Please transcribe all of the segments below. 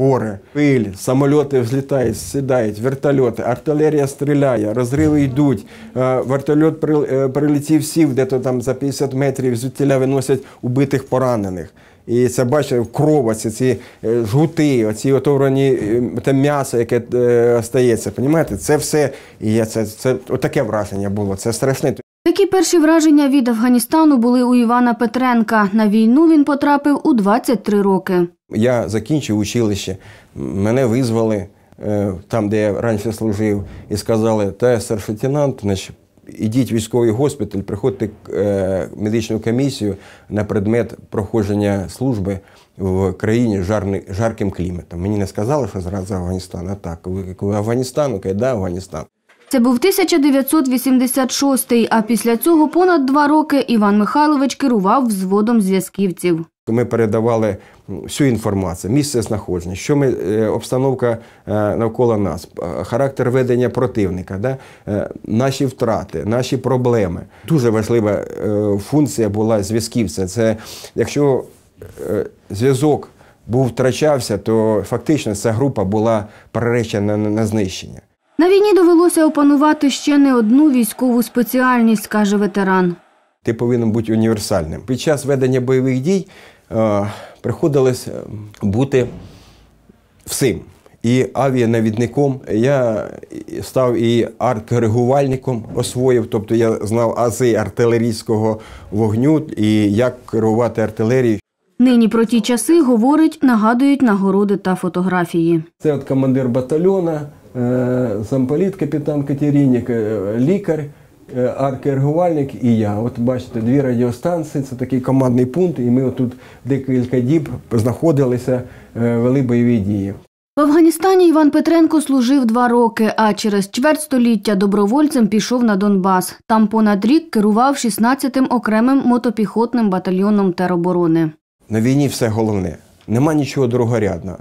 Гори, пиль, самоліти взлітають, сідають, вертольоти, артилерія стріляє, розриви йдуть. Э, Вертольот э, прилетів сів, де то там за 50 метрів звідтіля виносять убитих поранених. І це бачив кров, оці ці э, жгути, оці отоврані те м'ясо, яке е, остається. Понімаєте, це все і я це це отаке враження було. Це страшне. Такі перші враження від Афганістану були у Івана Петренка. На війну він потрапив у 23 роки. Я закінчив училище, мене визвали е, там, де я раніше служив, і сказали: Та старшотінант, значить, ідіть в військовий госпіталь, приходьте е, медичну комісію на предмет проходження служби в країні жарким кліматом. Мені не сказали, що зразу Афганістан, а так, коли Афганістан, окей, да, Афганістан. Це був 1986-й, а після цього понад два роки Іван Михайлович керував взводом зв'язківців. Ми передавали всю інформацію, місце знаходження, що ми е, обстановка е, навколо нас, е, характер ведення противника, да? наші втрати, наші проблеми. Дуже важлива функція була зв'язківця. Це якщо зв'язок був втрачався, то фактично ця група була приречена на знищення. На війні довелося опанувати ще не одну військову спеціальність, каже ветеран. Ти повинен бути універсальним. Під час ведення бойових дій е, приходилось е, бути всім. І авіанавідником я став і арт-коригувальником освоїв, тобто я знав ази артилерійського вогню і як керувати артилерією. Нині про ті часи говорить, нагадують нагороди та фотографії. Це от командир батальйона. Е, замполіт капітан Катерінік, е, лікар, е, аркергувальник і я. От бачите, дві радіостанції, це такий командний пункт, і ми тут декілька діб знаходилися, вели бойові дії. В Афганістані Іван Петренко служив два роки, а через чверть століття добровольцем пішов на Донбас. Там понад рік керував 16-м окремим мотопіхотним батальйоном тероборони. На війні все головне, нема нічого другорядного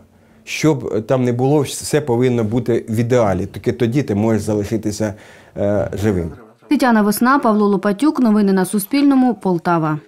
щоб е, там не було, все повинно бути в ідеалі. Тільки тоді ти можеш залишитися е, живим. Тетяна Весна, Павло Лопатюк. Новини на Суспільному. Полтава.